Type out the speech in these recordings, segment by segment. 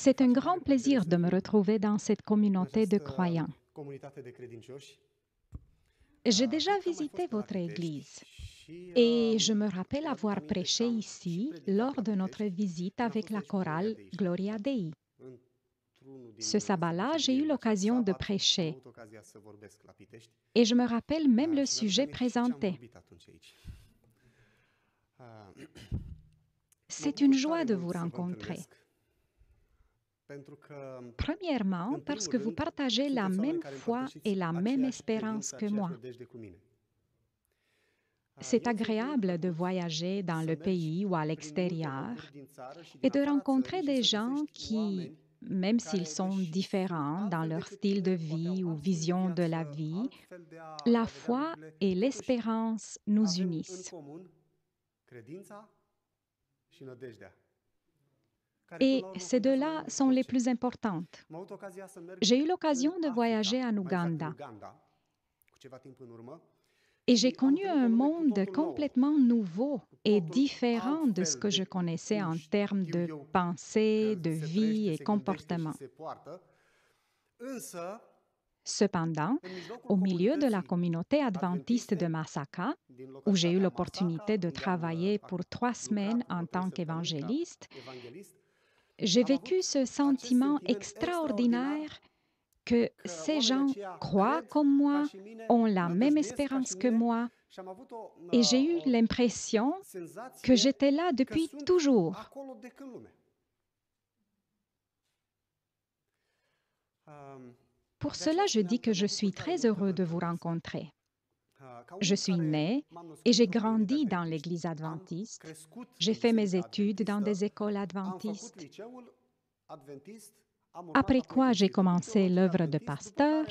C'est un grand plaisir de me retrouver dans cette communauté de croyants. J'ai déjà visité votre Église et je me rappelle avoir prêché ici lors de notre visite avec la chorale Gloria Dei. Ce sabbat-là, j'ai eu l'occasion de prêcher et je me rappelle même le sujet présenté. C'est une joie de vous rencontrer. Premièrement, parce que vous partagez la même foi et la même espérance que moi. C'est agréable de ah, e voyager dans le pays ou à l'extérieur et de rencontrer des gens qui, même s'ils sont différents dans leur style de vie ou vision de la vie, la foi et l'espérance nous unissent. Et ces deux-là sont les plus importantes. J'ai eu l'occasion de voyager en Ouganda. Et j'ai connu un monde complètement nouveau et différent de ce que je connaissais en termes de pensée, de vie et comportement. Cependant, au milieu de la communauté adventiste de Masaka, où j'ai eu l'opportunité de travailler pour trois semaines en tant qu'évangéliste, j'ai vécu ce sentiment extraordinaire que ces gens croient comme moi, ont la même espérance que moi, et j'ai eu l'impression que j'étais là depuis toujours. Pour cela, je dis que je suis très heureux de vous rencontrer. Je suis né et j'ai grandi dans l'Église adventiste. J'ai fait mes études dans des écoles adventistes. Après quoi j'ai commencé l'œuvre de pasteur,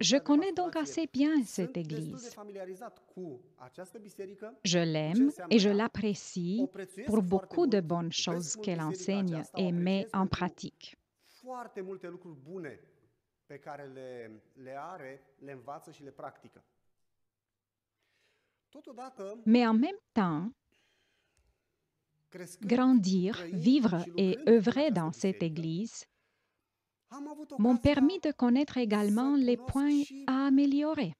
je connais donc assez bien cette Église. Je l'aime et je l'apprécie pour beaucoup de bonnes choses qu'elle enseigne et met en pratique. Mais en même temps, grandir, vivre et œuvrer dans cette Église m'ont permis de connaître également les points à améliorer.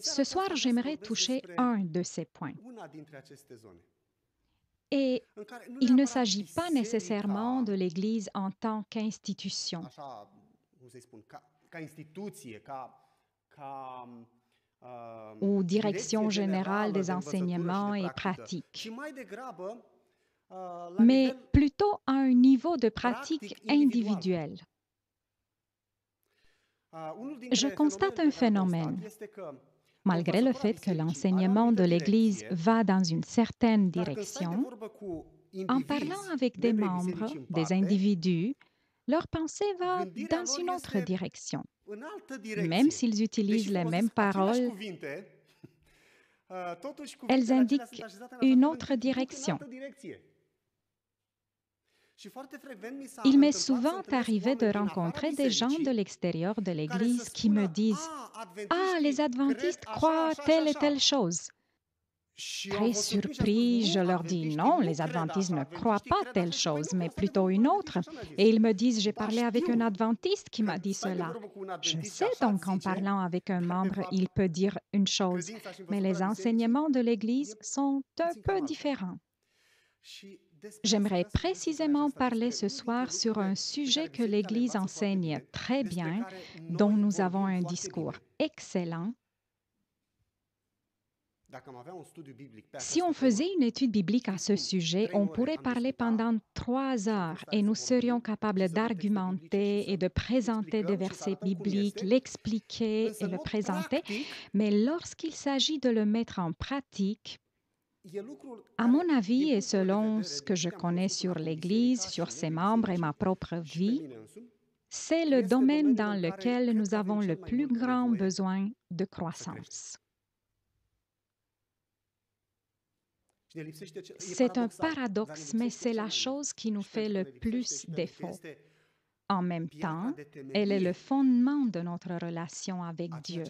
Ce soir, j'aimerais toucher un de ces points. Et il ne s'agit pas nécessairement de l'Église en tant qu'institution. Um, ou direction générale des enseignements et pratiques, uh, mais plutôt à un niveau de pratique individuel. Uh, Je constate un phénomène. Malgré le fait que l'enseignement de l'Église va dans une certaine direction, en parlant avec des membres, des individus, leur pensée va dans une autre direction. Même s'ils utilisent les mêmes paroles, elles indiquent une autre direction. Il m'est souvent arrivé de rencontrer des gens de l'extérieur de l'Église qui me disent Ah, ah e les adventistes croient telle et telle chose. Très surpris, je leur dis non, les adventistes ne croient pas telle chose, mais plutôt une autre. Et ils me disent, j'ai parlé avec un adventiste qui m'a dit cela. Je sais donc qu'en parlant avec un membre, il peut dire une chose, mais les enseignements de l'Église e sont un peu différents. J'aimerais précisément parler ce soir sur un sujet que l'Église enseigne très bien, dont nous avons un discours excellent. Si on faisait une étude biblique à ce sujet, on pourrait parler pendant trois heures et nous serions capables d'argumenter et de présenter des versets bibliques, l'expliquer et le présenter. Mais lorsqu'il s'agit de le mettre en pratique, à mon avis, et selon ce que je connais sur l'Église, sur ses membres et ma propre vie, c'est le domaine dans lequel nous avons le plus grand besoin de croissance. C'est un paradoxe, mais c'est la chose qui nous fait le plus défaut. En même temps, elle est le fondement de notre relation avec Dieu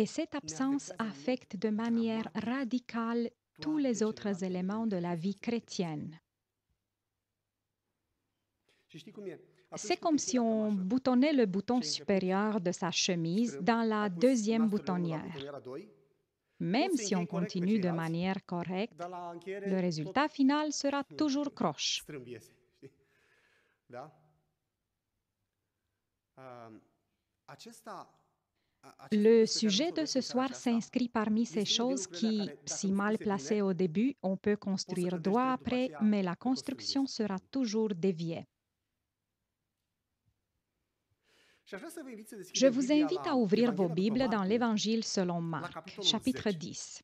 et cette absence affecte de manière radicale tous les autres éléments de la vie chrétienne. C'est comme si on boutonnait le bouton supérieur de sa chemise dans la deuxième boutonnière. Même si on continue de manière correcte, le résultat final sera toujours croche. Le sujet de ce soir s'inscrit parmi ces choses qui, si mal placées au début, on peut construire droit après, mais la construction sera toujours déviée. Je vous invite à ouvrir vos Bibles dans l'Évangile selon Marc, chapitre 10.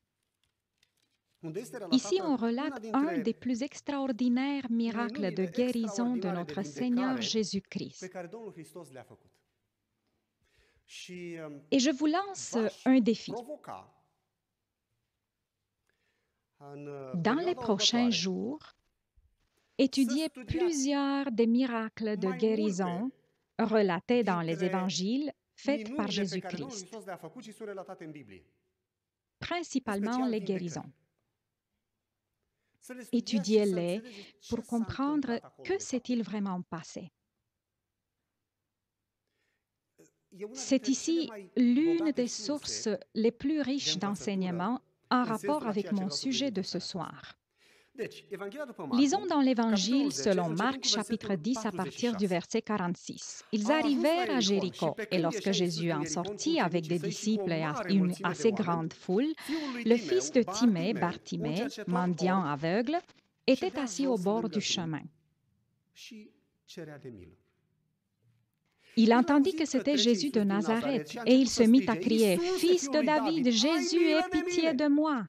Ici, on relate un des plus extraordinaires miracles de guérison de notre Seigneur Jésus-Christ. Um, Et je vous lance euh, un défi. Uh, dans les prochains jours, étudiez plusieurs des miracles de guérison relatés dans les évangiles faits par Jésus-Christ, principalement les guérisons. Étudiez-les pour comprendre que s'est-il vraiment passé. C'est ici l'une des sources les plus riches d'enseignements hein. en rapport avec mon sujet de ce soir. Lisons dans l'Évangile selon Marc chapitre 10 à partir du verset 46. Ils arrivèrent à Jéricho et lorsque Jésus en sortit avec des disciples et une assez grande foule, le fils de Timée, Bartimée, mendiant aveugle, était assis au bord du chemin. Il entendit que c'était Jésus de Nazareth et il se mit à crier, Fils de David, Jésus, aie pitié de moi.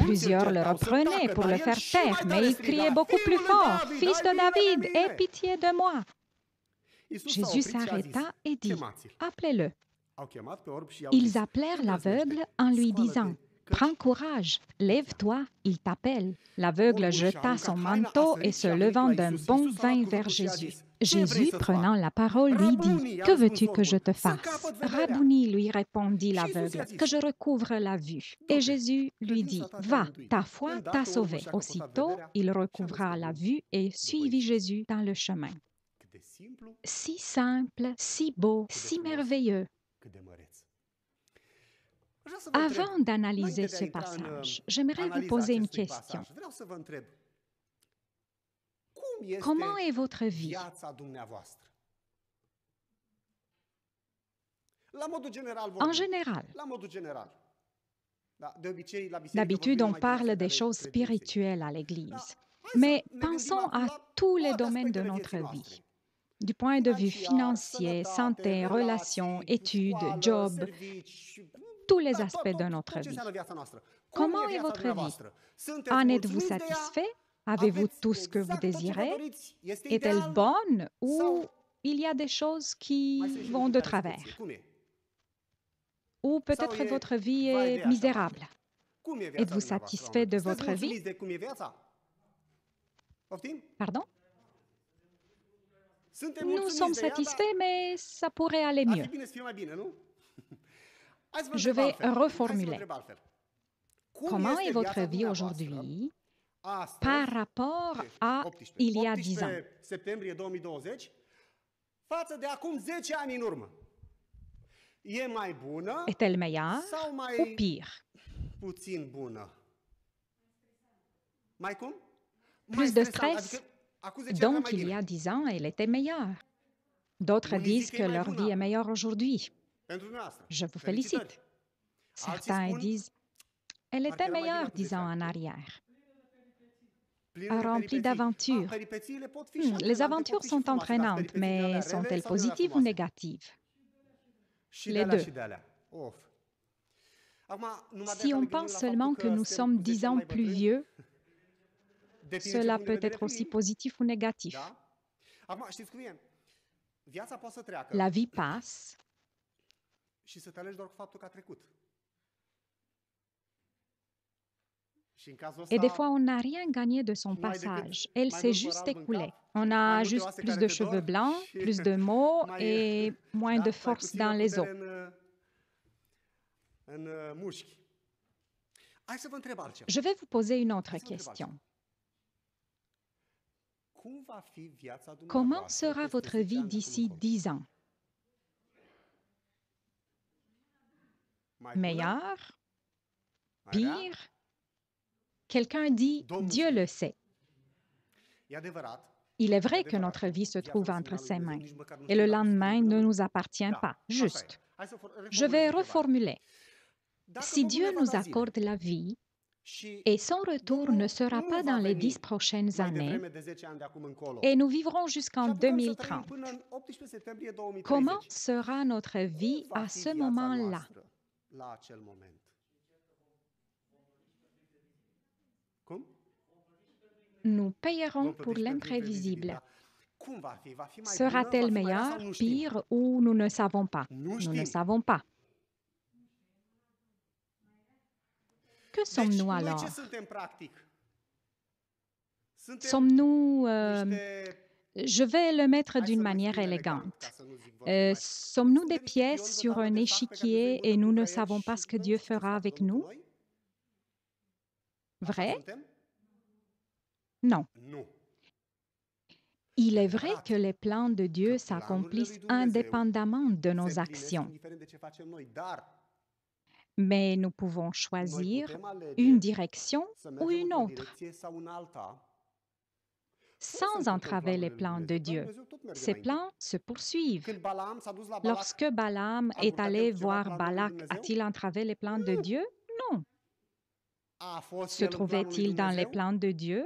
Plusieurs le reprenaient pour le faire taire, mais il criait beaucoup plus fort, Fils de David, aie pitié de moi. Jésus s'arrêta et dit, Appelez-le. Ils appelèrent l'aveugle en lui disant, Prends courage, lève-toi, il t'appelle. L'aveugle jeta son manteau et se levant d'un bon vin vers Jésus. Jésus, prenant la parole, lui dit, Que veux-tu que je te fasse Rabouni, lui répondit l'aveugle, que je recouvre la vue. Et Jésus lui dit, Va, ta foi t'a sauvé. Aussitôt, il recouvra la vue et suivit Jésus dans le chemin. Si simple, si beau, si merveilleux. Avant d'analyser ce euh, passage, j'aimerais vous poser une question. Comment est votre vie En général. D'habitude, on parle des choses spirituelles à l'Église, mais pensons à tous les domaines de notre vie. Du point de vue financier, santé, relations, études, job, tous les aspects de notre vie. Comment e est votre vie En êtes-vous satisfait Avez-vous tout ce que vous désirez Est-elle bonne ou il y a des choses qui vont de travers e? Ou peut-être e votre vie e est misérable Êtes-vous satisfait de votre vie Pardon Nous sommes satisfaits, mais ça pourrait aller mieux. Je vais reformuler. Comment est votre vie aujourd'hui par rapport à il y a dix ans. Est-elle meilleure ou pire? Plus de stress. Donc, il y a dix ans, elle était meilleure. D'autres disent e que leur vie est meilleure aujourd'hui. Je vous félicite. Certains disent, elle était meilleure dix ans en arrière rempli d'aventures. les hmm, aventures sont entraînantes, mais sont-elles positives ou négatives Les deux. Si on pense seulement que euh, nous sommes dix ans plus vieux, cela peut être aussi positif ou négatif. La vie passe Et des fois, on n'a rien gagné de son passage. Elle s'est juste écoulée. On a juste plus de cheveux blancs, plus de mots et moins de force dans les os. Uh, Je vais vous poser une autre question. Comment sera votre vie d'ici dix ans? Meilleur? Pire? Quelqu'un dit, Dieu le sait. Il est vrai que notre vie se trouve entre ses mains et le lendemain ne nous appartient pas. Juste. Je vais reformuler. Si Dieu nous accorde la vie et son retour ne sera pas dans les dix prochaines années et nous vivrons jusqu'en 2030, comment sera notre vie à ce moment-là? nous payerons pour l'imprévisible. Sera-t-elle meilleure, pire ou nous ne savons pas? Nous ne savons pas. Que sommes-nous alors? Sommes-nous... Euh, je vais le mettre d'une manière élégante. Euh, sommes-nous des pièces sur un échiquier et nous ne savons pas ce que Dieu fera avec nous? Vrai? Non. Il est vrai que les plans de Dieu s'accomplissent indépendamment de nos actions. Mais nous pouvons choisir une direction ou une autre sans entraver les plans de Dieu. Ces plans se poursuivent. Lorsque Balaam ah, est allé voir Balak, a-t-il entravé les plans de hmm. Dieu? Non. Ah, se trouvait-il dans les plans de Dieu?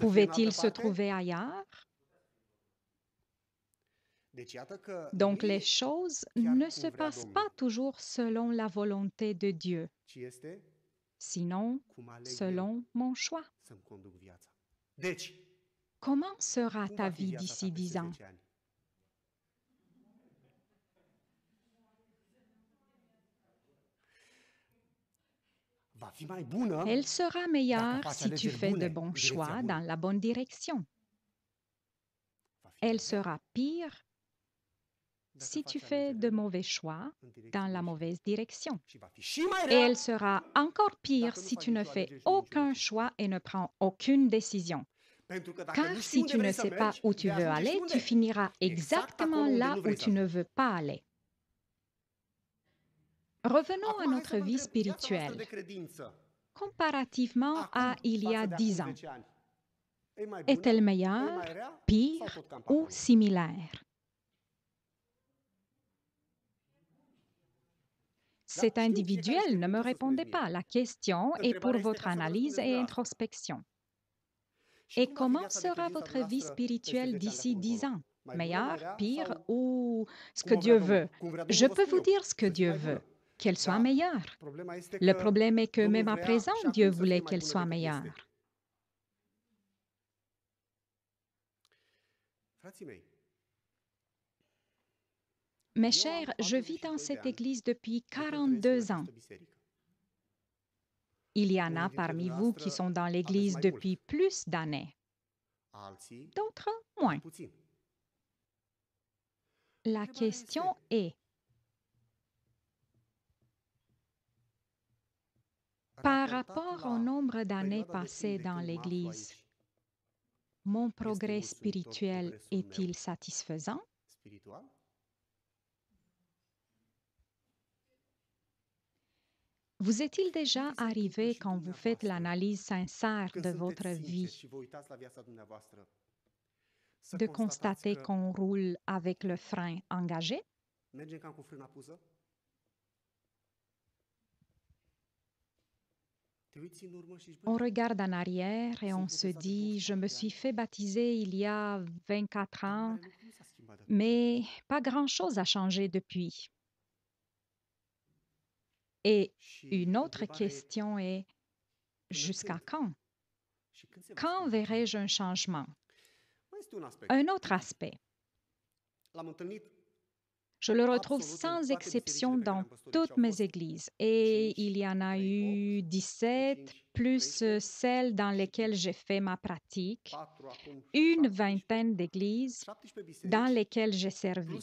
Pouvait-il se trouver ailleurs? Donc les choses ne se passent pas toujours selon la volonté de Dieu, sinon selon mon choix. Comment sera ta vie d'ici dix ans? Elle sera meilleure si tu fais de bons choix dans la bonne direction. Elle sera pire si tu fais de mauvais choix dans la mauvaise direction. Et elle sera encore pire si tu ne fais aucun choix et ne prends aucune décision. Ben, Car si tu ne sais pas où tu veux aller, tu finiras exactement là où tu ne veux pas aller. Revenons à notre vie spirituelle. Comparativement à il y a dix ans, est-elle meilleure, pire ou similaire Cet individuel ne me répondait pas. La question est pour votre analyse et introspection. Et comment sera votre vie euh, spirituelle d'ici dix ans Meilleure, pire ou ce que Dieu veut Je peux vous dire ce que Dieu veut qu'elle soit meilleure. Le problème est que même à présent, Dieu voulait qu'elle soit meilleure. Mes chers, je vis dans cette Église depuis 42 ans. Il y en a parmi vous qui sont dans l'Église depuis plus d'années, d'autres moins. La question est, Par rapport au nombre d'années passées dans l'Église, mon progrès spirituel est-il satisfaisant Vous est-il déjà arrivé quand vous faites l'analyse sincère de votre vie de constater qu'on roule avec le frein engagé On regarde en arrière et on se dit, je me suis fait baptiser il y a 24 ans, mais pas grand-chose a changé depuis. Et une autre question est, jusqu'à quand? Quand verrai-je un changement? Un autre aspect. Je le retrouve sans exception dans toutes mes églises et il y en a eu 17, plus euh, celles dans lesquelles j'ai fait ma pratique, une vingtaine d'églises dans lesquelles j'ai servi.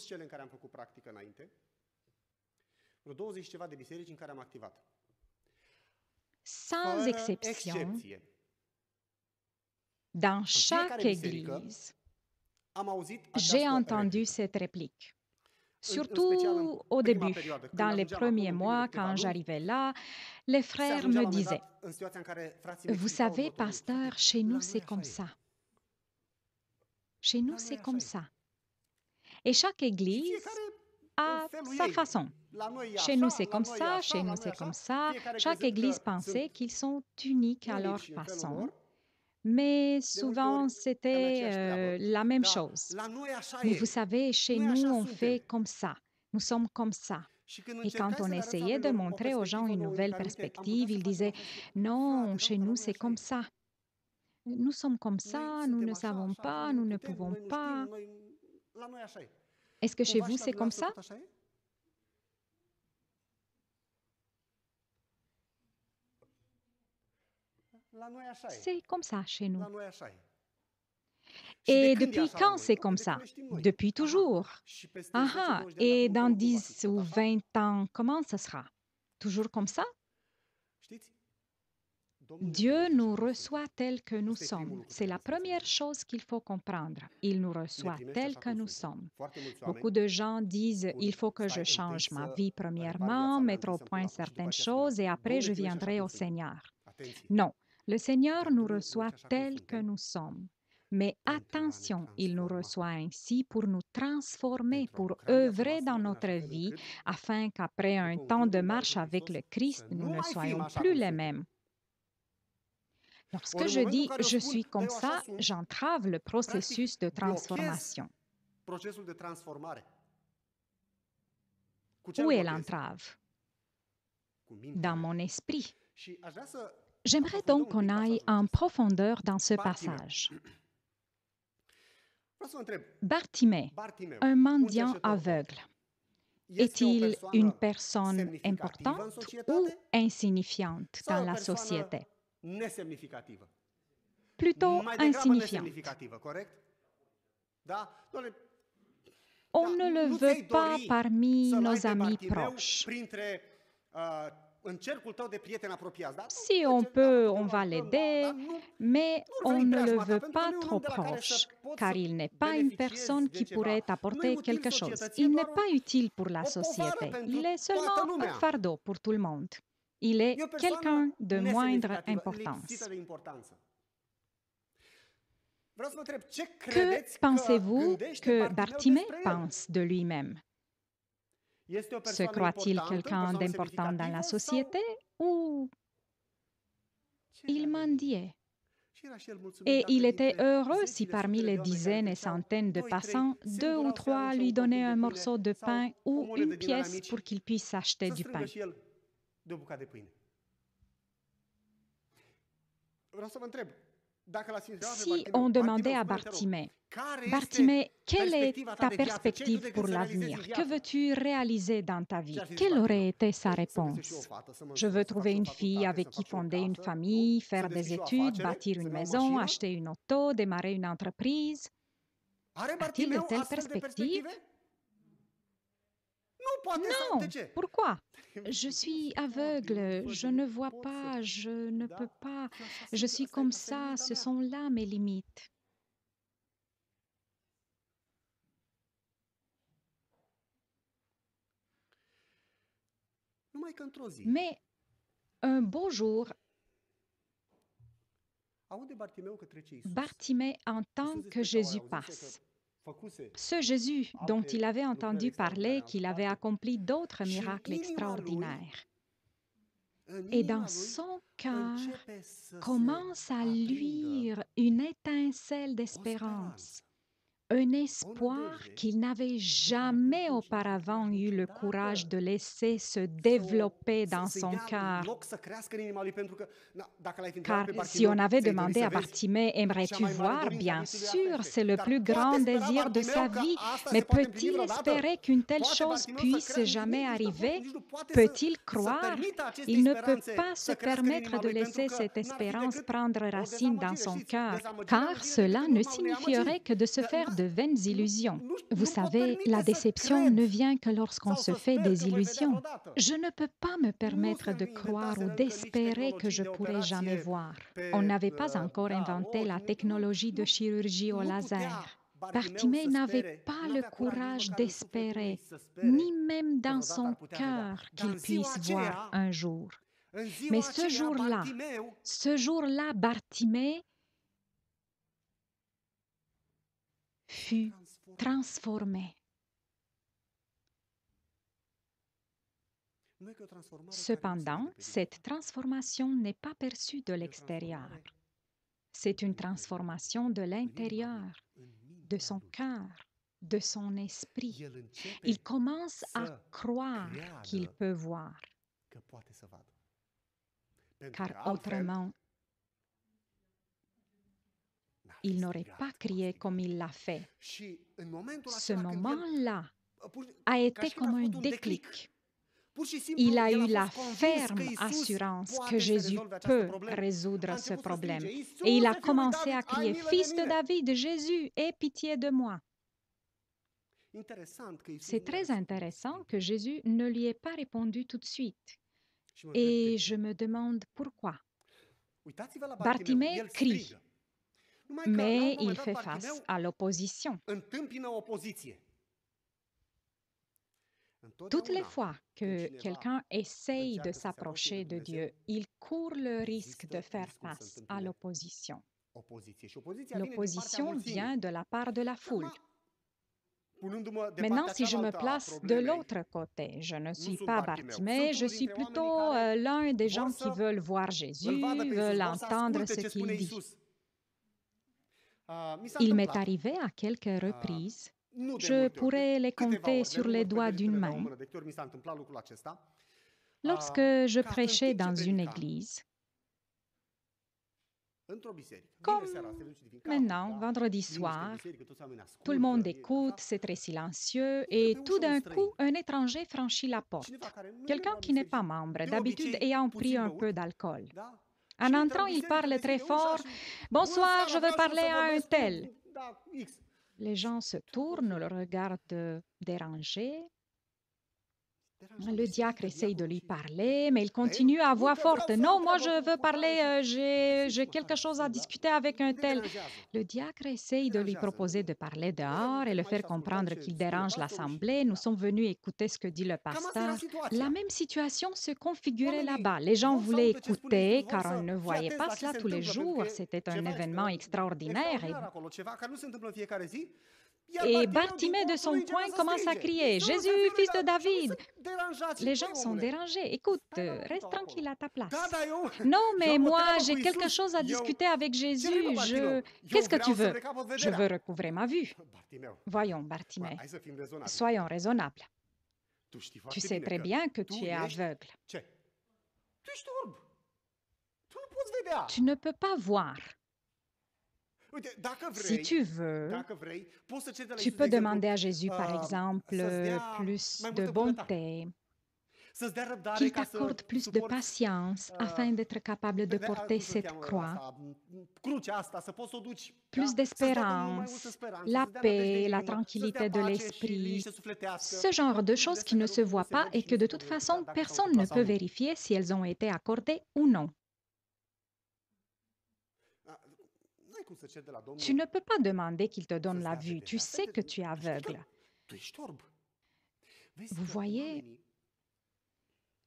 Sans exception, dans chaque église, j'ai entendu cette réplique. Euh, euh, Surtout au début, dans les premiers mois, quand j'arrivais là, les frères me disaient, vous savez, pasteur, chez nous c'est comme ça. Chez nous c'est comme ça. Et chaque église a sa façon. Chez nous c'est comme ça, chez nous c'est comme ça. Chaque église pensait qu'ils sont uniques à leur façon mais souvent c'était euh, la même chose. Mais vous savez, chez nous, on fait comme ça. Nous sommes comme ça. Et quand on essayait de montrer aux gens une nouvelle perspective, ils disaient, non, chez nous, c'est comme ça. Nous sommes comme ça, nous ne savons pas, nous ne pouvons pas. Est-ce que chez vous, c'est comme ça? C'est comme ça chez nous. Et depuis quand c'est comme ça Depuis ah, toujours. Ah, ah. et dans 10 ou 20 ans, comment ça sera Toujours comme ça Dieu nous reçoit tel que nous sommes. C'est la première chose qu'il faut comprendre. Il nous reçoit tel que nous sommes. Beaucoup de gens disent, il faut que je change ma vie premièrement, mettre au point certaines choses et après je viendrai au Seigneur. Non, le Seigneur nous reçoit tel que nous sommes. Mais attention, il nous reçoit ainsi pour nous transformer, pour œuvrer dans notre vie, afin qu'après un temps de marche avec le Christ, nous ne soyons plus les mêmes. Lorsque je dis je suis comme ça, j'entrave le processus de transformation. Où est l'entrave Dans mon esprit. J'aimerais donc qu'on aille en profondeur dans ce passage. Bartimée, un mendiant aveugle, est-il une personne importante ou insignifiante dans la société? Plutôt insignifiante. On ne le veut pas parmi nos amis proches. Euh, si on peut, on va l'aider, mais on ne le veut pas trop proche, car il n'est pas une personne qui pourrait apporter quelque chose. Il n'est pas utile pour la société. Il est seulement un fardeau pour tout le monde. Il est e quelqu'un de moindre importance. Que pensez-vous que Bartimée pense de lui-même se croit-il quelqu'un d'important dans la société ou il mendiait et il était heureux si parmi les dizaines et centaines de passants, deux ou trois lui donnaient un morceau de pain ou une pièce pour qu'il puisse acheter du pain. Si on demandait à Bartimé, « Bartimé, quelle est ta perspective pour l'avenir Que veux-tu réaliser dans ta vie Quelle aurait été sa réponse Je veux trouver une fille avec qui fonder une famille, faire des études, bâtir une maison, acheter une auto, démarrer une entreprise. a il de perspectives non, Pourquoi Je suis aveugle, je ne vois pas, je ne peux pas. Je suis comme ça, ce sont là mes limites. Mais un beau jour, Bartimée entend que Jésus passe. Ce Jésus dont il avait entendu parler qu'il avait accompli d'autres miracles extraordinaires. Et dans son cœur commence à luire une étincelle d'espérance un espoir qu'il n'avait jamais auparavant eu le courage de laisser se développer dans son cœur. Car si on avait demandé à Bartimée, aimerais-tu voir Bien sûr, c'est le plus grand désir de sa vie, ah, mais peut-il espérer qu'une telle chose puisse jamais arriver Peut-il croire Il ne peut pas se permettre de laisser cette espérance prendre racine dans son cœur, car cela ne signifierait que de se euh, faire de vaines illusions. Vous savez, la déception ne vient que lorsqu'on se fait des illusions. Je ne peux pas me permettre de croire ou d'espérer que je pourrai jamais voir. On n'avait pas euh, encore inventé la technologie de chirurgie au laser. Bartimée n'avait pas le courage d'espérer, ni même dans son cœur, qu'il puisse voir un jour. Mais ce jour-là, ce jour-là, Bartimée fut transformé. Cependant, cette transformation n'est pas perçue de l'extérieur. C'est une transformation de l'intérieur, de son cœur, de son esprit. Il commence à croire qu'il peut voir, car autrement, il n'aurait pas crié comme il l'a fait. Ce moment-là a été comme un déclic. Il a eu la ferme assurance que Jésus peut résoudre ce problème. Et il a commencé à crier, Fils de David, Jésus, aie pitié de moi. C'est très intéressant que Jésus ne lui ait pas répondu tout de suite. Et je me demande pourquoi. Bartimée crie, mais il fait face à l'opposition. Toutes les fois que quelqu'un essaye de s'approcher de Dieu, il court le risque de faire face à l'opposition. L'opposition vient de la part de la foule. Maintenant, si je me place de l'autre côté, je ne suis pas Bartimée, je suis plutôt euh, l'un des gens qui veulent voir Jésus, veulent entendre ce qu'il dit. Il m'est arrivé à quelques reprises. Je pourrais les compter sur les doigts d'une main. Lorsque je prêchais dans une église, comme maintenant, vendredi soir, tout le monde écoute, c'est très silencieux, et tout d'un coup, un étranger franchit la porte. Quelqu'un qui n'est pas membre, d'habitude ayant pris un peu d'alcool. En entrant, il parle très fort. Bonsoir, je veux parler à un tel. Les gens se tournent, le regard dérangé. Le diacre essaye de lui parler, mais il continue à voix forte. Non, moi je veux parler, euh, j'ai quelque chose à discuter avec un tel. Le diacre essaye de lui proposer de parler dehors et le faire comprendre qu'il dérange l'assemblée. Nous sommes venus écouter ce que dit le pasteur. La même situation se configurait là-bas. Les gens voulaient écouter car on ne voyait pas cela tous les jours. C'était un événement extraordinaire. Et... Et Bartimée, de son coin, commence à crier Jésus, fils de David Les gens sont dérangés. Écoute, reste tranquille à ta place. Non, mais moi, j'ai quelque chose à discuter avec Jésus. Je... Qu'est-ce que tu veux Je veux recouvrer ma vue. Voyons, Bartimée, soyons raisonnables. Tu sais très bien que tu es aveugle. Tu ne peux pas voir. Si tu veux, tu peux demander à Jésus, par euh, exemple, plus de bonté, qu'il t'accorde plus de patience euh, afin d'être capable de porter cette croix, mm, hein. plus d'espérance, hein. la paix, la tranquillité de l'esprit, ce genre de choses qui ne se voient pas et que de toute façon personne ne peut vérifier si elles ont été accordées ou non. Tu ne peux pas demander qu'il te donne la vue. Tu sais que tu es aveugle. Vous voyez,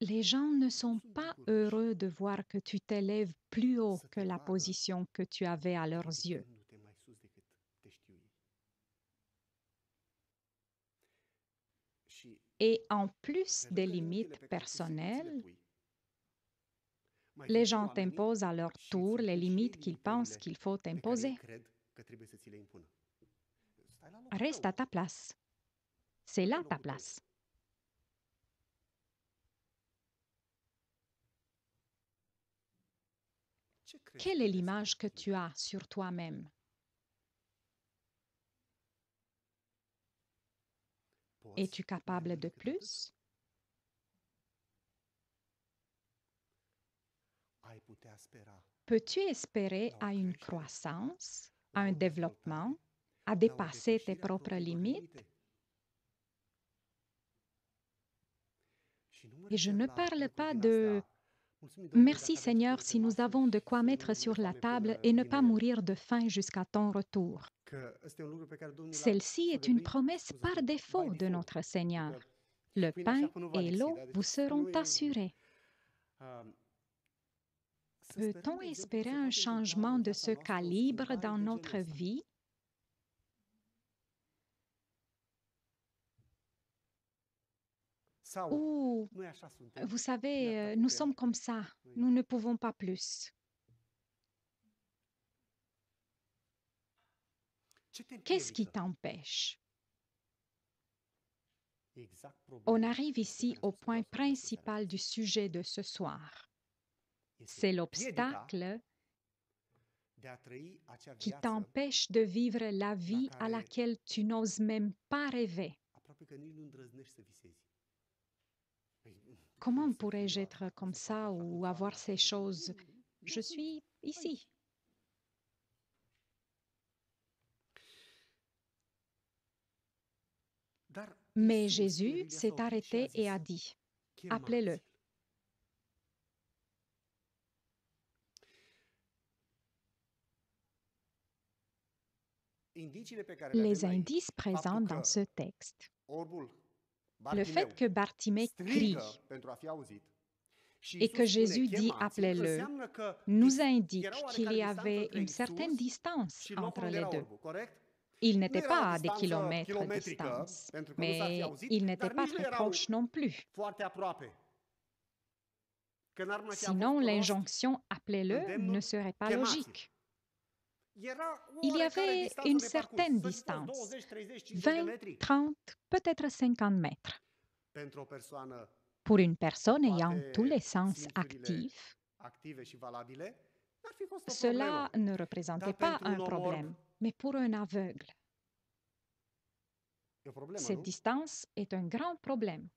les gens ne sont pas heureux de voir que tu t'élèves plus haut que la position que tu avais à leurs yeux. Et en plus des limites personnelles, les gens t'imposent à leur tour les limites qu'ils pensent qu'il faut imposer. Reste à ta place. C'est là ta place. Quelle est l'image que tu as sur toi-même Es-tu capable de plus Peux-tu espérer à une croissance, à un développement, à dépasser tes propres limites? Et je ne parle pas de Merci Seigneur si nous avons de quoi mettre sur la table euh, et ne pas mourir de faim jusqu'à ton retour. Euh, Celle-ci est une promesse par défaut de notre Seigneur. Le pain et l'eau vous seront assurés. Euh, Peut-on espérer un changement de ce calibre dans notre vie? Ou, vous savez, euh, nous sommes comme ça, nous ne pouvons pas plus. Qu'est-ce qui t'empêche On arrive ici au point principal du sujet de ce soir. C'est l'obstacle qui t'empêche de vivre la vie à laquelle tu n'oses même pas rêver. Comment pourrais-je être comme ça ou avoir ces choses Je suis ici. Mais Jésus s'est arrêté et a dit, appelez-le. les indices présents dans ce texte. Le fait que Bartimée crie et que Jésus dit appelez-le nous indique qu'il y avait une certaine distance entre les deux. Il n'était pas à des kilomètres de distance, mais il n'était pas très proche non plus. Sinon, l'injonction appelez-le ne serait pas logique. Il y avait une certaine distance, 20, 30, peut-être 50 mètres. Pour une personne ayant tous les sens actifs, cela ne représentait pas un problème, mais pour un aveugle. E Cette distance est un grand problème.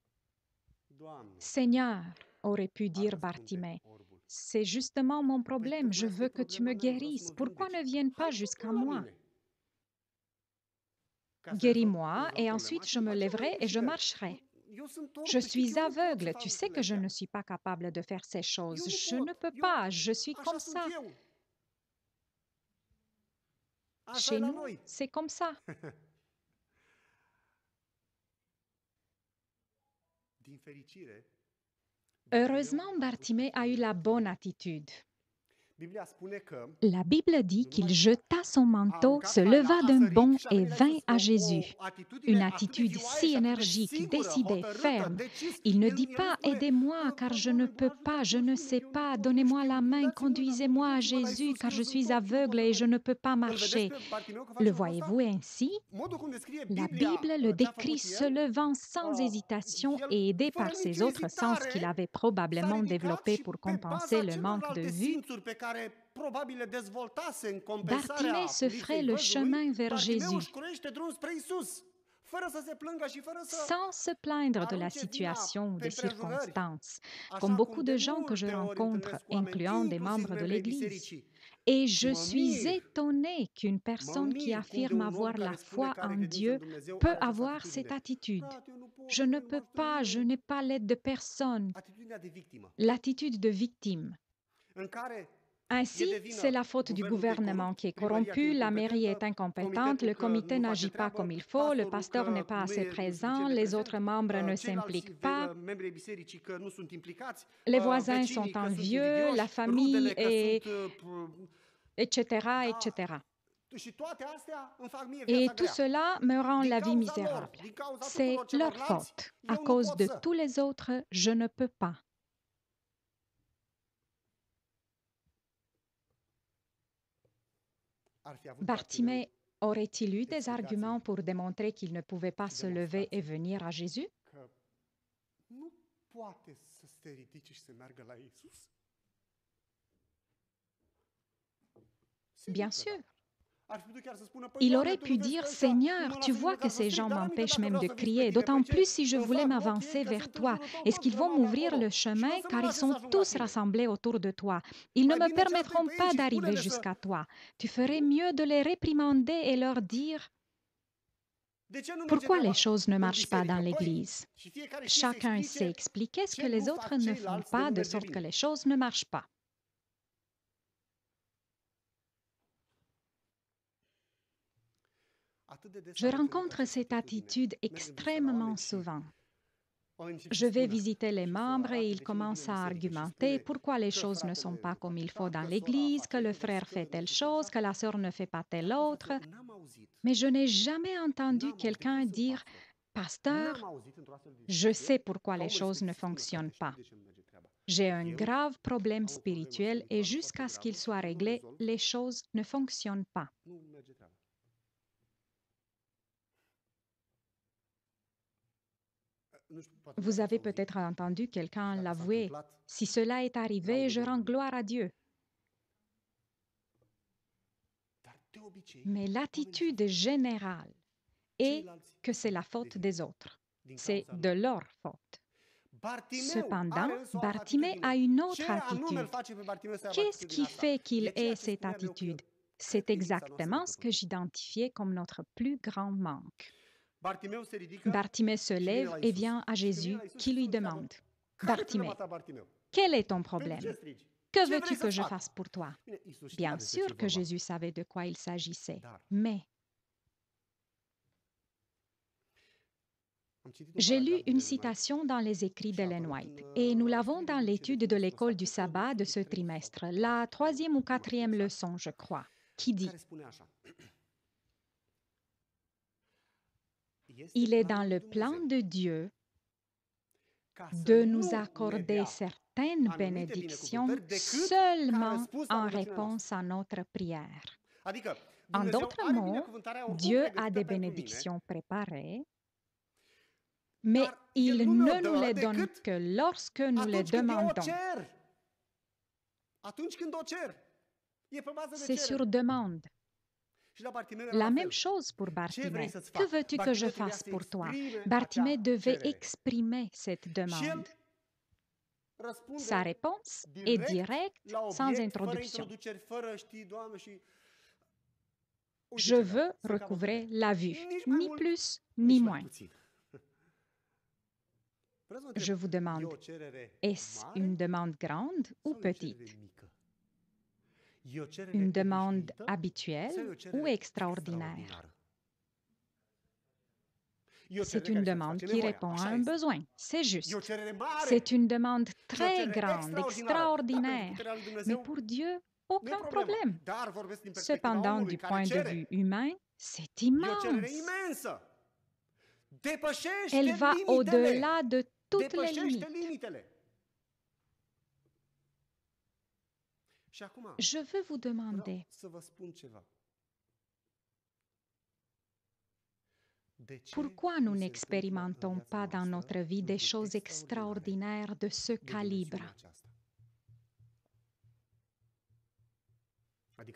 Seigneur, aurait pu dire Bartimée, c'est justement mon problème. Je veux que tu me guérisses. Pourquoi ne viennes pas jusqu'à moi Guéris-moi et ensuite je me lèverai et je marcherai. Je suis aveugle. Tu sais que je ne suis pas capable de faire ces choses. Je ne peux pas. Je suis comme ça. Chez nous, c'est comme ça. Heureusement, Bartimée a eu la bonne attitude. La Bible dit qu'il jeta son manteau, se leva d'un bond et vint à Jésus. Une attitude si énergique, décidée, ferme. Il ne dit e pas Aidez-moi car je ne peux pas, je ne sais pas, donnez-moi la main, conduisez-moi à Jésus car je suis aveugle et je ne peux pas marcher. Le voyez-vous ainsi La Bible le décrit se levant sans ah, hésitation et aidé par ses autres sens qu'il avait probablement développés pour compenser le manque de vue. Bartimée se ferait le chemin vers Jésus sans se plaindre de la situation ou des circonstances, comme beaucoup de gens que je rencontre, incluant des membres de l'Église. Et je suis étonné qu'une personne qui affirme avoir la foi en Dieu peut avoir cette attitude. Je ne peux pas, je n'ai pas l'aide de personne. L'attitude de victime ainsi, c'est la faute du gouvernement qui est corrompu, la mairie est incompétente, le comité n'agit pas comme il faut, le pasteur n'est pas assez présent, les autres membres euh, ne s'impliquent pas, euh, les euh, voisins sont envieux, la famille est... etc., etc. Et ah, tout cela me rend la vie misérable. C'est leur faute. À cause de tous les autres, je ne peux pas Bartimée aurait-il eu des arguments pour démontrer qu'il ne pouvait pas se lever et venir à Jésus Bien sûr. Il aurait pu dire, Seigneur, tu vois que ces gens m'empêchent même de crier, d'autant plus si je voulais m'avancer vers toi. Est-ce qu'ils vont m'ouvrir le chemin car ils sont tous rassemblés autour de toi Ils ne me permettront pas d'arriver jusqu'à toi. Tu ferais mieux de les réprimander et leur dire, pourquoi les choses ne marchent pas dans l'Église Chacun sait expliquer ce que les autres ne font pas de sorte que les choses ne marchent pas. Je rencontre cette attitude extrêmement souvent. Oh, je vais visiter les membres et ils commencent à argumenter pourquoi les choses ne sont pas comme il faut dans l'Église, que le frère fait telle chose, que la sœur ne fait pas telle autre. Mais je n'ai jamais entendu quelqu'un dire, Pasteur, je sais pourquoi les choses ne fonctionnent pas. J'ai un grave problème spirituel et jusqu'à ce qu'il soit réglé, les choses ne fonctionnent pas. Vous avez peut-être entendu quelqu'un l'avouer. Si cela est arrivé, je rends gloire à Dieu. Mais l'attitude générale est que c'est la faute des autres. C'est de leur faute. Cependant, Bartimée a une autre attitude. Qu'est-ce qui fait qu'il ait cette attitude C'est exactement ce que j'identifiais comme notre plus grand manque. Bartimée se lève et vient à Jésus qui lui demande, Bartimée, quel est ton problème Que veux-tu que je fasse pour toi Bien sûr que Jésus savait de quoi il s'agissait, mais J'ai lu une citation dans les écrits d'Ellen White et nous l'avons dans l'étude de l'école du sabbat de ce trimestre, la troisième ou quatrième leçon, je crois, qui dit il est dans le plan de Dieu de nous accorder certaines bénédictions seulement en réponse à notre prière. En d'autres mots, Dieu a des bénédictions préparées, mais il ne nous les donne que lorsque nous les demandons. C'est sur demande. La même chose pour Bartimée. Que veux-tu que je fasse pour toi Bartimée devait exprimer cette demande. Sa réponse est directe, sans introduction. Je veux recouvrer la vue, ni plus ni moins. Je vous demande, est-ce une demande grande ou petite une demande habituelle ou extraordinaire? C'est une demande qui répond à un besoin. C'est juste. C'est une demande très grande, extraordinaire. E Mais pour Dieu, aucun problème. Cependant, du point de vue humain, c'est immense. Elle va au-delà de toutes les limites. je veux vous demander pourquoi nous n'expérimentons pas dans notre vie des choses extraordinaires de ce calibre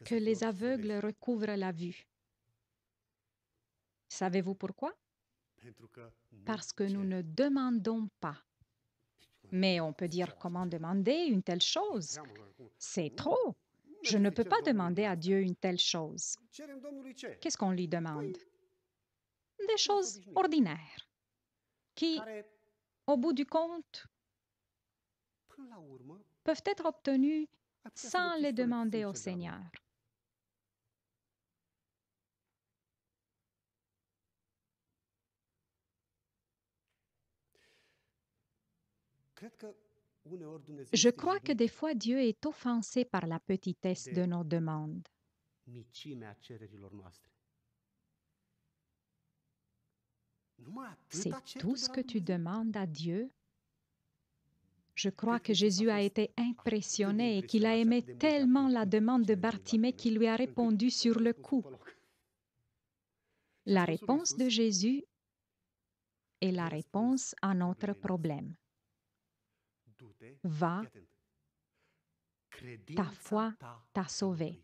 que les aveugles recouvrent la vue. Savez-vous pourquoi Parce que nous ne demandons pas. Mais on peut dire comment demander une telle chose C'est trop. Je ne peux pas demander à Dieu une telle chose. Qu'est-ce qu'on lui demande Des choses ordinaires qui, au bout du compte, peuvent être obtenues sans les demander au Seigneur. Je crois que des fois Dieu est offensé par la petitesse de nos demandes. C'est tout ce que tu demandes à Dieu. Je crois que Jésus a été impressionné et qu'il a aimé tellement la demande de Bartimée qu'il lui a répondu sur le coup. La réponse de Jésus est la réponse à notre problème va ta foi t'a sauvé.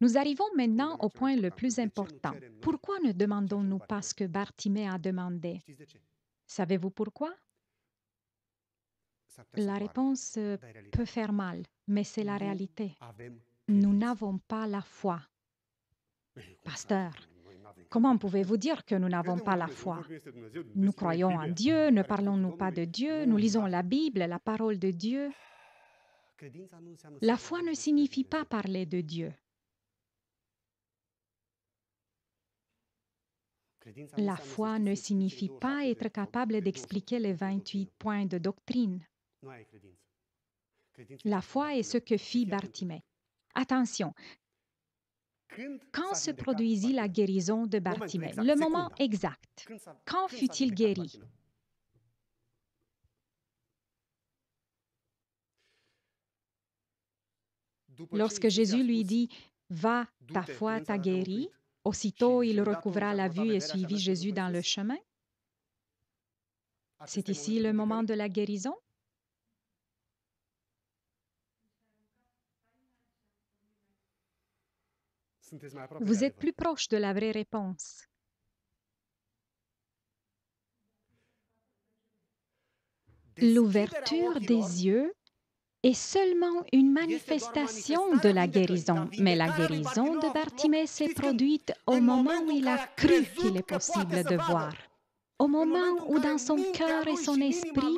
Nous arrivons maintenant au point le plus important. Pourquoi ne demandons-nous pas ce que Bartimée a demandé? Savez-vous pourquoi? La réponse euh, peut faire mal, mais c'est la réalité. Nous n'avons pas la foi. Pasteur, Comment pouvez-vous dire que nous n'avons pas la foi Nous croyons en Dieu, ne parlons-nous pas de Dieu Nous lisons la Bible, la parole de Dieu. La foi ne signifie pas parler de Dieu. La foi ne signifie pas être capable d'expliquer les 28 points de doctrine. La foi est ce que fit Bartimée. Attention, quand se produisit la guérison de Bartimée Le moment exact. Quand fut-il guéri Lorsque Jésus lui dit Va, ta foi t'a guéri, aussitôt il recouvra la vue et suivit Jésus dans le chemin. C'est ici le moment de la guérison Vous êtes plus proche de la vraie réponse. L'ouverture des yeux est seulement une manifestation de la guérison, mais la guérison de Bartimée s'est produite au moment où il a cru qu'il est possible de voir. Au moment où dans son cœur et son esprit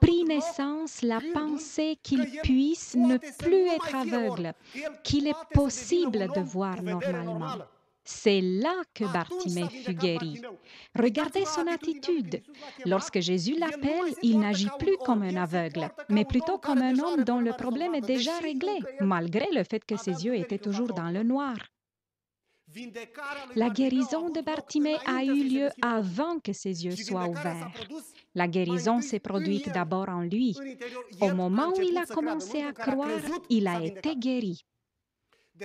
prit naissance la pensée qu'il puisse ne plus être aveugle, qu'il est possible de voir normalement. C'est là que Bartimée fut guéri. Regardez son attitude. Lorsque Jésus l'appelle, il n'agit plus oh, comme un aveugle, mais plutôt comme un homme dont le problème est déjà réglé, malgré le fait que ses yeux étaient toujours dans le noir. La guérison de Bartimée a eu lieu avant que ses yeux soient ouverts. La guérison s'est produite d'abord en lui. Au moment où il a commencé à croire, il a été guéri.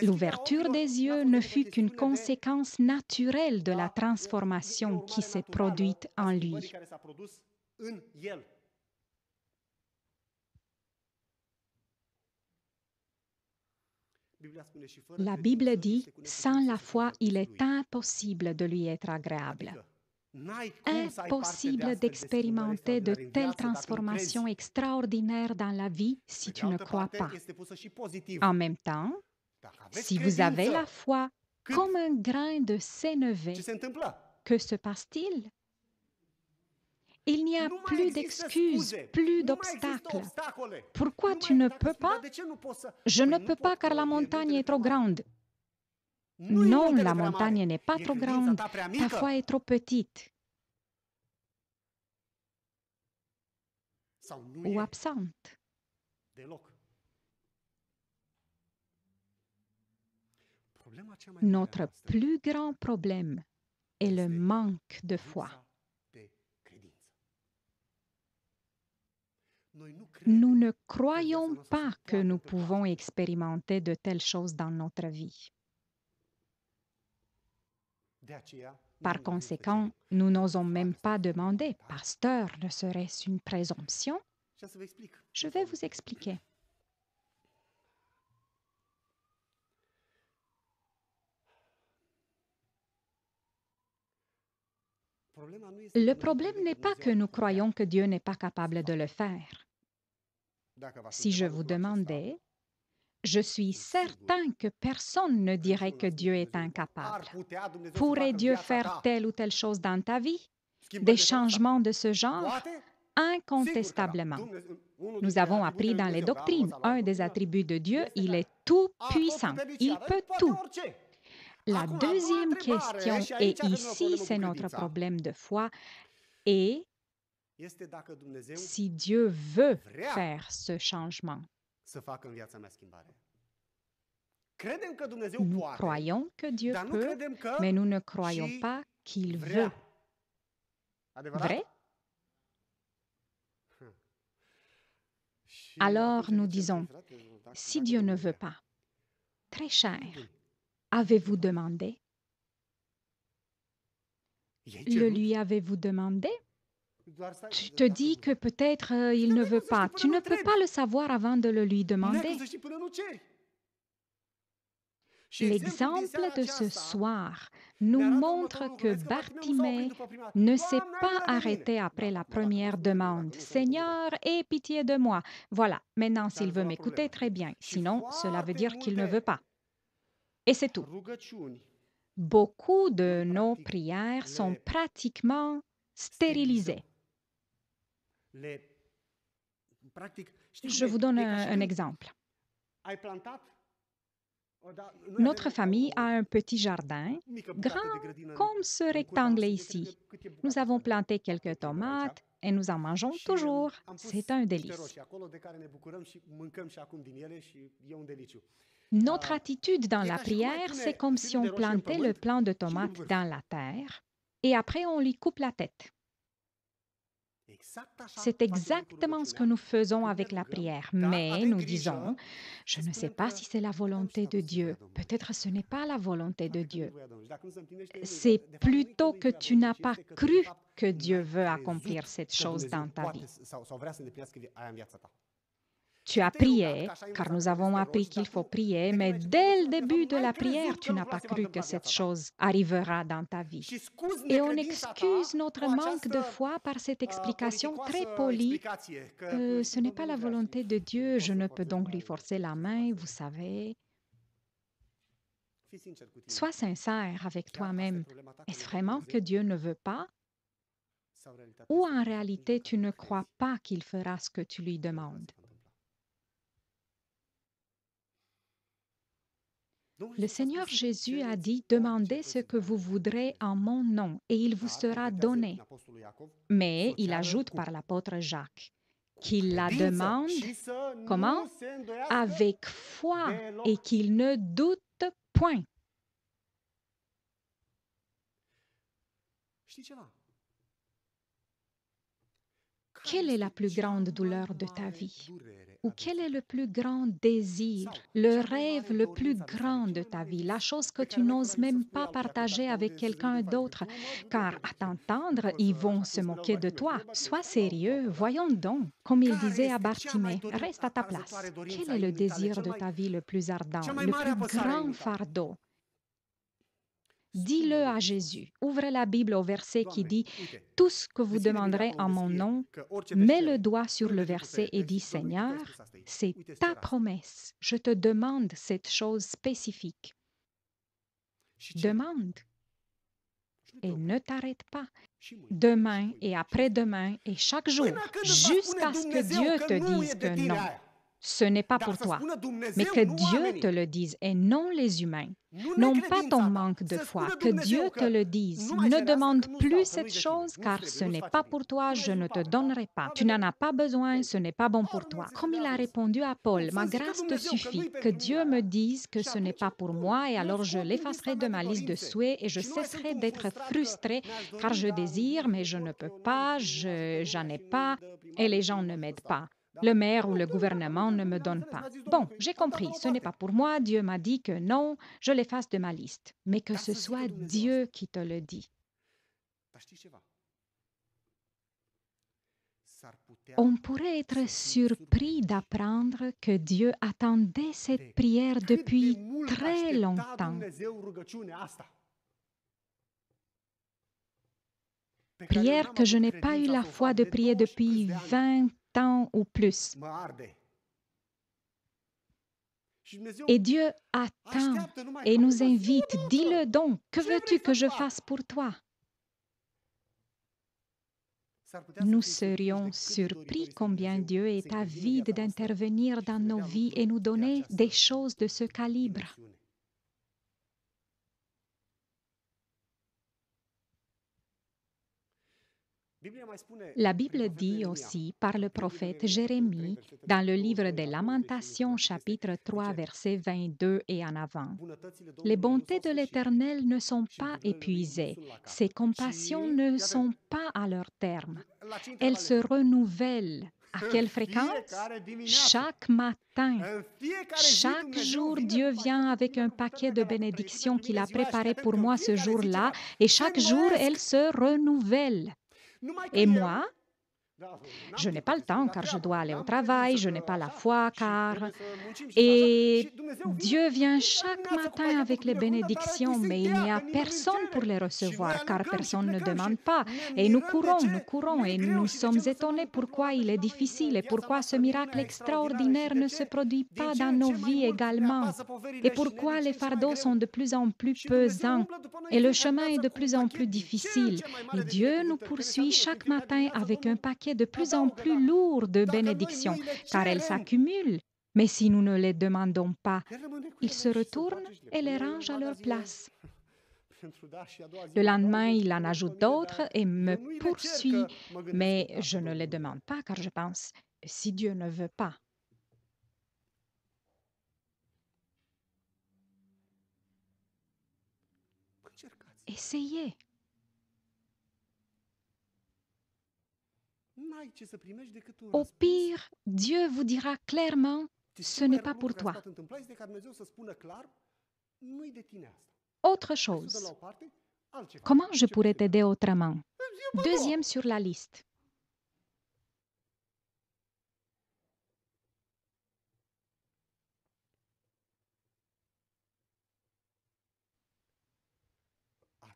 L'ouverture des yeux ne fut qu'une conséquence naturelle de la transformation qui s'est produite en lui. La Bible dit, sans la foi, il est impossible de lui être agréable. Impossible d'expérimenter de telles transformations extraordinaires dans la vie si tu ne crois pas. En même temps, si vous avez la foi comme un grain de sénévé, que se passe-t-il il n'y a plus d'excuses, plus d'obstacles. Pourquoi tu ne peux pas Je ne peux pas car la montagne est trop grande. E non, la montagne n'est pas e trop grande. Ta foi est trop petite. Ou e absente. Notre plus grand problème est le manque de foi. Nous ne croyons pas que nous pouvons expérimenter de telles choses dans notre vie. Par conséquent, nous n'osons même pas demander, Pasteur, ne serait-ce une présomption Je vais vous expliquer. Le problème n'est pas que nous croyons que Dieu n'est pas capable de le faire. Si je vous demandais, je suis certain que personne ne dirait que Dieu est incapable. Pourrait Dieu faire telle ou telle chose dans ta vie Des changements de ce genre Incontestablement. Nous avons appris dans les doctrines un des attributs de Dieu, il est tout puissant, il peut tout. La deuxième question, et ici c'est notre problème de foi, est si Dieu veut faire ce changement. Nous croyons que Dieu peut, mais nous ne croyons pas qu'il veut. Vrai? Alors nous disons, si Dieu ne veut pas, très cher, avez-vous demandé Le lui avez-vous demandé Tu te dis que peut-être euh, il ne veut pas. Tu ne peux pas le savoir avant de le lui demander. L'exemple de ce soir nous montre que Bartimée ne s'est pas arrêté après la première demande. Seigneur, aie pitié de moi. Voilà, maintenant s'il veut m'écouter, très bien. Sinon, cela veut dire qu'il ne veut pas. Et c'est tout. Beaucoup de nos prières sont pratiquement stérilisées. Je e? vous e donne un, exemple. Notre famille a un petit jardin, grand comme ce rectangle ici. E nous avons planté quelques tomates et nous en mangeons toujours. C'est un délice. Notre ah. attitude dans la prière, c'est comme si on plantait le plant de tomate dans la terre et après on lui coupe la tête. C'est exactement ce que nous faisons avec la prière, mais nous disons, hein. je ne sais pas si c'est la volonté de Dieu, peut-être ce n'est pas la volonté de Dieu. C'est plutôt que tu n'as pas cru que Dieu veut accomplir cette chose dans ta vie. Tu as prié, car nous avons appris qu'il faut prier, mais dès le début de la prière, tu n'as pas cru que cette chose arrivera dans ta vie. Et on excuse notre manque de foi par cette explication très polie. ce n'est pas la volonté de Dieu, je ne peux donc lui forcer la main, vous savez. Sois sincère avec toi-même. Est-ce vraiment que Dieu ne veut pas ou en réalité tu ne crois pas qu'il fera ce que tu lui demandes. Le Seigneur Jésus a dit, demandez ce que vous voudrez en mon nom et il vous ah, sera donné. Mais il ajoute par l'apôtre Jacques, qu'il la demande, comment Avec foi et qu'il ne doute point. Quelle est la plus grande douleur de ta vie Ou quel est le plus grand désir, le rêve le plus grand de ta vie, la chose que tu n'oses même pas partager avec quelqu'un d'autre, car à t'entendre, ils vont se moquer de toi. Sois sérieux, voyons donc, comme il disait à Bartimée, reste à ta place. Quel est le désir de ta vie le plus ardent, le plus grand fardeau Dis-le à Jésus. Ouvre la Bible au verset qui dit Tout ce que vous demanderez en mon nom, mets le doigt sur le verset et dis Seigneur, c'est ta promesse. Je te demande cette chose spécifique. Demande et ne t'arrête pas. Demain et après-demain et chaque jour, jusqu'à ce que Dieu te dise que non ce n'est pas pour toi, mais que Dieu te le dise et non les humains. Non pas ton manque de foi, que Dieu te le dise. Ne demande plus cette chose car ce n'est pas pour toi, je ne te donnerai pas. Tu n'en as pas besoin, ce n'est pas bon pour toi. Comme il a répondu à Paul, ma grâce te suffit, que Dieu me dise que ce n'est pas pour moi et alors je l'effacerai de ma liste de souhaits et je cesserai d'être frustré car je désire mais je ne peux pas, je, j'en ai pas et les gens ne m'aident pas le maire ou le gouvernement ne me donne pas. Bon, j'ai compris, ce n'est pas pour moi, Dieu m'a dit que non, je l'efface de ma liste, mais que ce soit Dieu qui te le dit. On pourrait être surpris d'apprendre que Dieu attendait cette prière depuis très longtemps. Prière que je n'ai pas eu la foi de prier depuis 20 tant ou plus. Et Dieu attend et nous invite. Dis-le donc, que veux-tu que je fasse pour toi Nous serions surpris combien Dieu est avide d'intervenir dans nos vies et nous donner des choses de ce calibre. La Bible dit aussi par le prophète Jérémie dans le livre des Lamentations chapitre 3 verset 22 et en avant. Les bontés de l'Éternel ne sont pas épuisées, ses compassions ne sont pas à leur terme. Elles se renouvellent à quelle fréquence Chaque matin. Chaque jour, Dieu vient avec un paquet de bénédictions qu'il a préparé pour moi ce jour-là et chaque jour, elles se renouvellent. Et moi, je n'ai pas le temps car je dois aller au travail, je n'ai pas la foi car... Et Dieu vient chaque matin avec les bénédictions, mais il n'y a personne pour les recevoir car personne ne demande pas. Et nous courons, nous courons et nous sommes étonnés pourquoi il est difficile et pourquoi ce miracle extraordinaire ne se produit pas dans nos vies également. Et pourquoi les fardeaux sont de plus en plus pesants et le chemin est de plus en plus difficile. Et Dieu nous poursuit chaque matin avec un paquet de plus en plus lourd de bénédictions, car elles s'accumulent. Mais si nous ne les demandons pas, ils se retournent et les rangent à leur place. Le lendemain, il en ajoute d'autres et me poursuit, mais je ne les demande pas car je pense, si Dieu ne veut pas, essayez. Au pire, Dieu vous dira clairement, ce n'est pas pour toi. Autre chose, comment je pourrais t'aider autrement Deuxième sur la liste,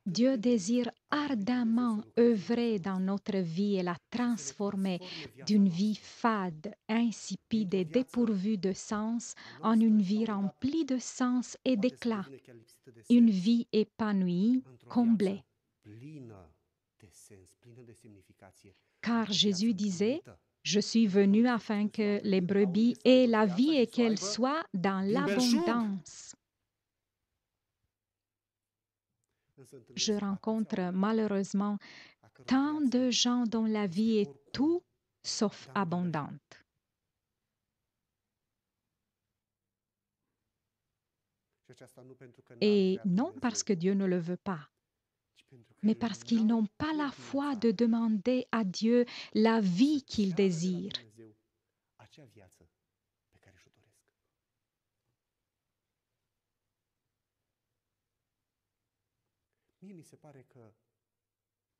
Dieu désire ardemment œuvrer dans notre vie et la transformer d'une vie fade, insipide et dépourvue de sens en une vie remplie de sens et d'éclat, une vie épanouie, comblée. Car Jésus disait, je suis venu afin que les brebis aient la vie et qu'elles soient dans l'abondance. je rencontre malheureusement tant de gens dont la vie est tout sauf abondante. Et non parce que Dieu ne le veut pas, mais parce qu'ils n'ont pas la foi de demander à Dieu la vie qu'ils désirent.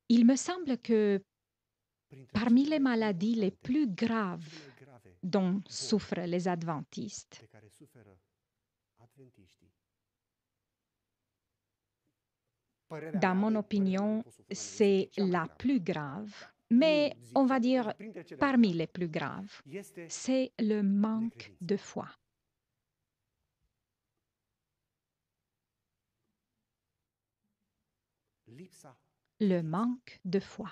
Il me semble que parmi les maladies les plus graves dont souffrent les adventistes, dans mon opinion, c'est la plus grave, mais on va dire parmi les plus graves, c'est le manque de foi. le manque de foi.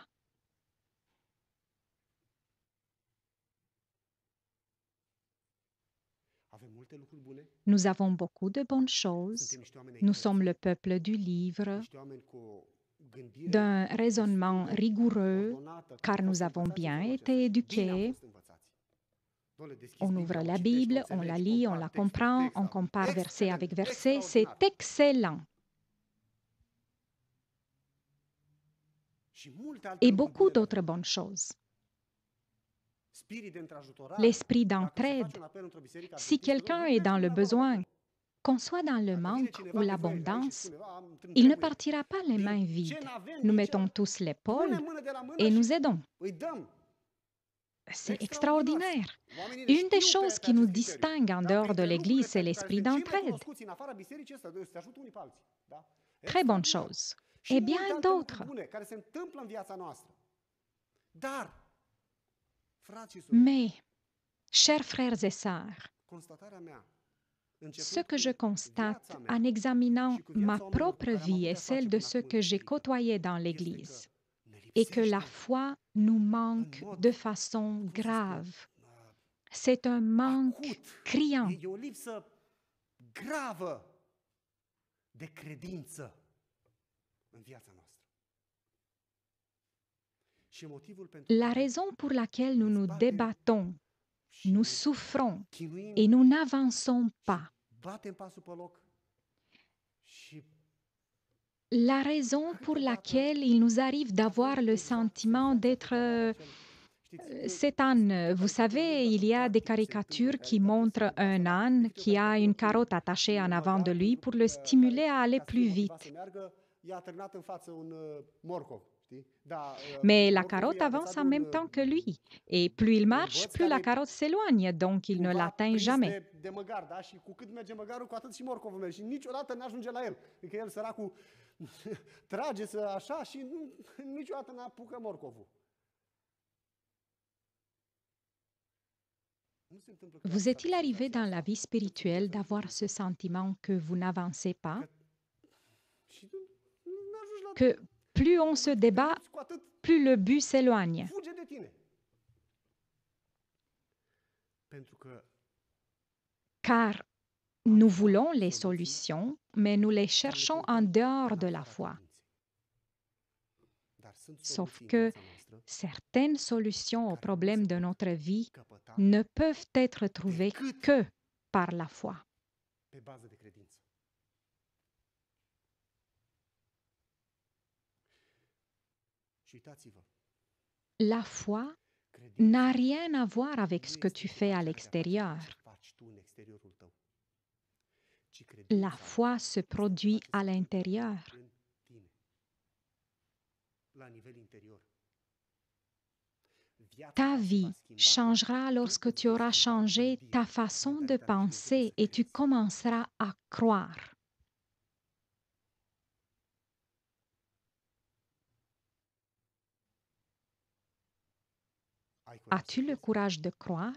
Nous avons beaucoup de bonnes choses. Nous sommes le peuple du livre, d'un raisonnement rigoureux, car nous avons bien été éduqués. On ouvre la Bible, on la lit, on la comprend, on compare verset avec verset. C'est excellent. et beaucoup d'autres bonnes choses. L'esprit d'entraide. Si quelqu'un est dans le besoin, qu'on soit dans le manque ou l'abondance, il ne partira pas les mains vides. Nous mettons tous l'épaule et nous aidons. C'est extraordinaire. Une des choses qui nous distingue en dehors de l'Église, c'est l'esprit d'entraide. Très bonne chose et eh bien d'autres. Mais, chers frères et sœurs, ce que je constate en examinant ma propre vie et celle de ceux que j'ai côtoyés dans l'Église est que la foi nous manque de façon grave. C'est un manque criant. E la raison pour laquelle nous nous débattons, nous souffrons et nous n'avançons pas. La raison pour laquelle il nous arrive d'avoir le sentiment d'être cet âne, vous savez, il y a des caricatures qui montrent un âne qui a une carotte attachée en avant de lui pour le stimuler à aller plus vite. Uh, uh, Mais la carotte avance en même uh, temps que lui. Et plus il marche, plus la e carotte s'éloigne, donc il ne l'atteint jamais. Vous est-il arrivé dans la vie spirituelle d'avoir ce sentiment que vous n'avancez pas que plus on se débat, plus le but s'éloigne. Car nous voulons les solutions, mais nous les cherchons en dehors de la foi. Sauf que certaines solutions aux problèmes de notre vie ne peuvent être trouvées que par la foi. La foi n'a rien à voir avec ce que tu fais à l'extérieur. La foi se produit à l'intérieur. Ta vie changera lorsque tu auras changé ta façon de penser et tu commenceras à croire. As-tu le courage de croire?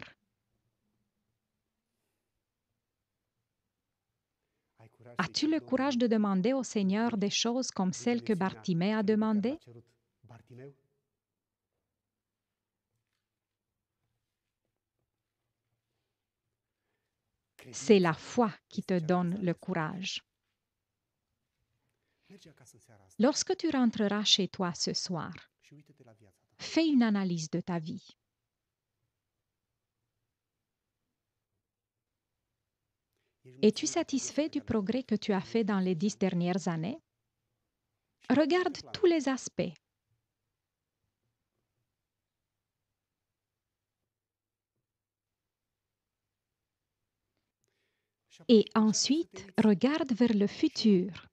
As-tu le courage de demander au Seigneur des choses comme celles que Bartimée a demandées? C'est la foi qui te donne le courage. Lorsque tu rentreras chez toi ce soir, fais une analyse de ta vie. Es-tu satisfait du progrès que tu as fait dans les dix dernières années Regarde tous les aspects. Et ensuite, regarde vers le futur.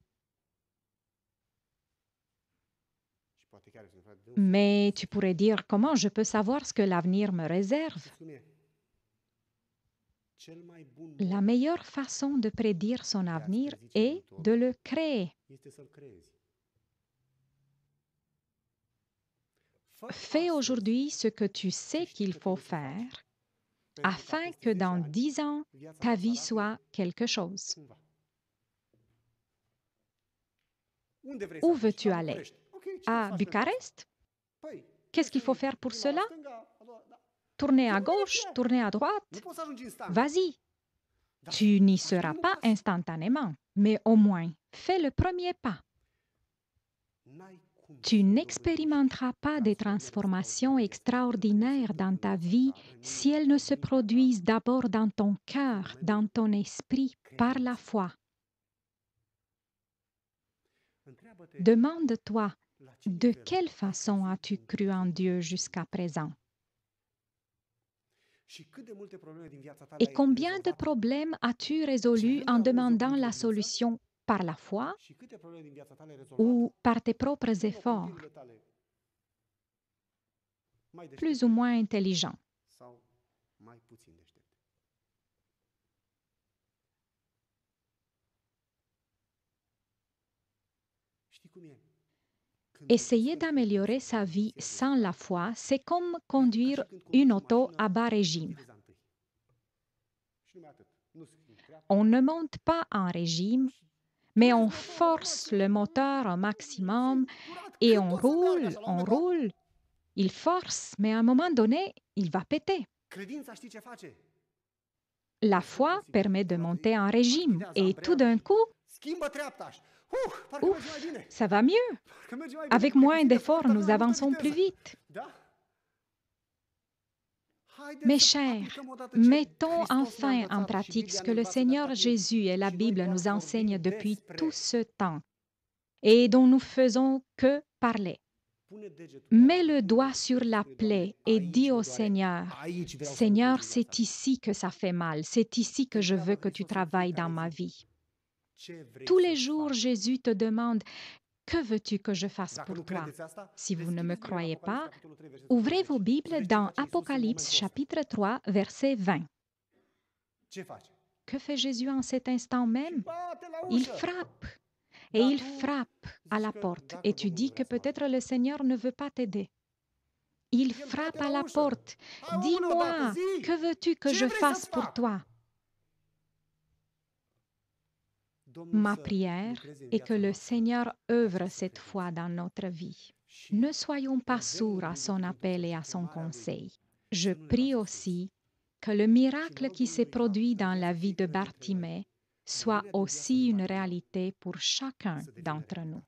Mais tu pourrais dire comment je peux savoir ce que l'avenir me réserve la meilleure façon de prédire son avenir est de le créer. Fais aujourd'hui ce que tu sais qu'il faut faire afin que dans dix ans, ta vie soit quelque chose. Où veux-tu aller À Bucarest Qu'est-ce qu'il faut faire pour cela Tournez à gauche, tournez à droite. Vas-y. Tu n'y seras pas instantanément, mais au moins, fais le premier pas. Tu n'expérimenteras pas des transformations extraordinaires dans ta vie si elles ne se produisent d'abord dans ton cœur, dans ton esprit, par la foi. Demande-toi, de quelle façon as-tu cru en Dieu jusqu'à présent et combien de problèmes as-tu résolu en demandant la solution par la foi ou par tes propres efforts, plus ou moins intelligents Essayer d'améliorer sa vie sans la foi, c'est comme conduire une auto à bas régime. On ne monte pas en régime, mais on force le moteur au maximum et on roule, on roule. Il force, mais à un moment donné, il va péter. La foi permet de monter en régime et tout d'un coup, Ouf, ça va mieux. Avec moins d'efforts, nous avançons plus vite. Mes chers, mettons enfin en pratique ce que le Seigneur Jésus et la Bible nous enseignent depuis tout ce temps et dont nous faisons que parler. Mets le doigt sur la plaie et dis au Seigneur, Seigneur, c'est ici que ça fait mal, c'est ici que je veux que tu travailles dans ma vie. Tous les jours, Jésus te demande, que veux-tu que je fasse pour toi Si vous ne me croyez pas, ouvrez vos Bibles dans Apocalypse chapitre 3, verset 20. Que fait Jésus en cet instant même Il frappe. Et il frappe à la porte. Et tu dis que peut-être le Seigneur ne veut pas t'aider. Il frappe à la porte. Ah, Dis-moi, que veux-tu que je fasse pour toi ma prière est que le Seigneur œuvre cette fois dans notre vie. Ne soyons pas sourds à son appel et à son conseil. Je prie aussi que le miracle qui s'est produit dans la vie de Bartimée soit aussi une réalité pour chacun d'entre nous.